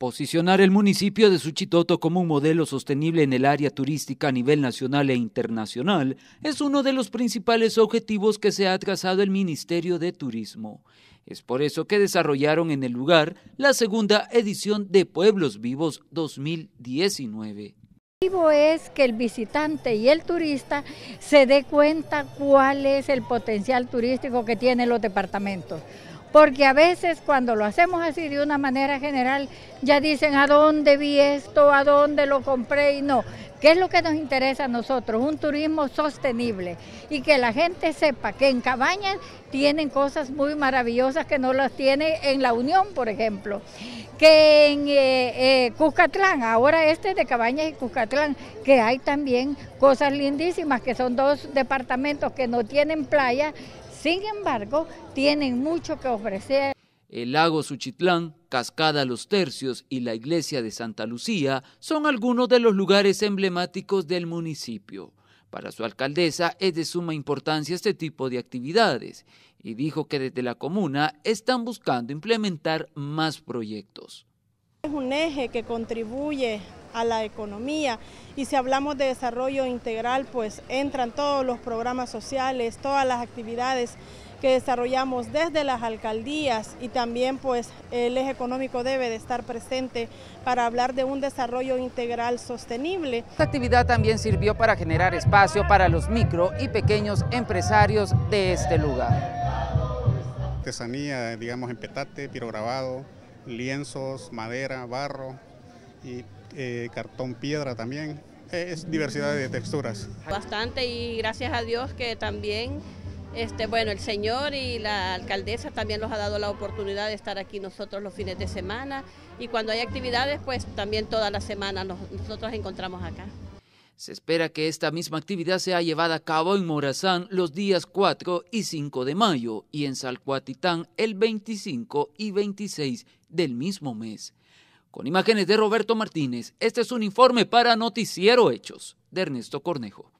Posicionar el municipio de Suchitoto como un modelo sostenible en el área turística a nivel nacional e internacional es uno de los principales objetivos que se ha trazado el Ministerio de Turismo. Es por eso que desarrollaron en el lugar la segunda edición de Pueblos Vivos 2019 El objetivo es que el visitante y el turista se dé cuenta cuál es el potencial turístico que tienen los departamentos porque a veces cuando lo hacemos así de una manera general, ya dicen a dónde vi esto, a dónde lo compré y no. ¿Qué es lo que nos interesa a nosotros? Un turismo sostenible y que la gente sepa que en Cabañas tienen cosas muy maravillosas que no las tiene en La Unión, por ejemplo, que en eh, eh Cuscatlán, ahora este de Cabañas y Cuscatlán, que hay también cosas lindísimas, que son dos departamentos que no tienen playa, sin embargo, tienen mucho que ofrecer. El lago Suchitlán, Cascada Los Tercios y la iglesia de Santa Lucía son algunos de los lugares emblemáticos del municipio. Para su alcaldesa es de suma importancia este tipo de actividades y dijo que desde la comuna están buscando implementar más proyectos. Es un eje que contribuye a la economía. Y si hablamos de desarrollo integral, pues entran todos los programas sociales, todas las actividades que desarrollamos desde las alcaldías y también pues el eje económico debe de estar presente para hablar de un desarrollo integral sostenible. Esta actividad también sirvió para generar espacio para los micro y pequeños empresarios de este lugar. Artesanía, digamos en petate, pirograbado, lienzos, madera, barro, y eh, cartón piedra también. Eh, es diversidad de texturas. Bastante y gracias a Dios que también este, bueno, el señor y la alcaldesa también nos ha dado la oportunidad de estar aquí nosotros los fines de semana y cuando hay actividades, pues también toda la semana nosotros encontramos acá. Se espera que esta misma actividad sea llevada a cabo en Morazán los días 4 y 5 de mayo y en Salcuatitán el 25 y 26 del mismo mes. Con imágenes de Roberto Martínez, este es un informe para Noticiero Hechos de Ernesto Cornejo.